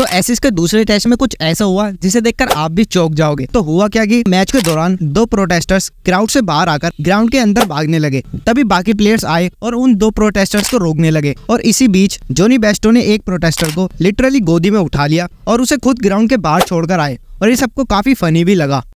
तो ऐसे के दूसरे टेस्ट में कुछ ऐसा हुआ जिसे देखकर आप भी चौक जाओगे तो हुआ क्या कि मैच के दौरान दो प्रोटेस्टर्स ग्राउंड से बाहर आकर ग्राउंड के अंदर भागने लगे तभी बाकी प्लेयर्स आए और उन दो प्रोटेस्टर्स को रोकने लगे और इसी बीच जोनी बेस्टो ने एक प्रोटेस्टर को लिटरली गोदी में उठा लिया और उसे खुद ग्राउंड के बाहर छोड़कर आए और ये सबको काफी फनी भी लगा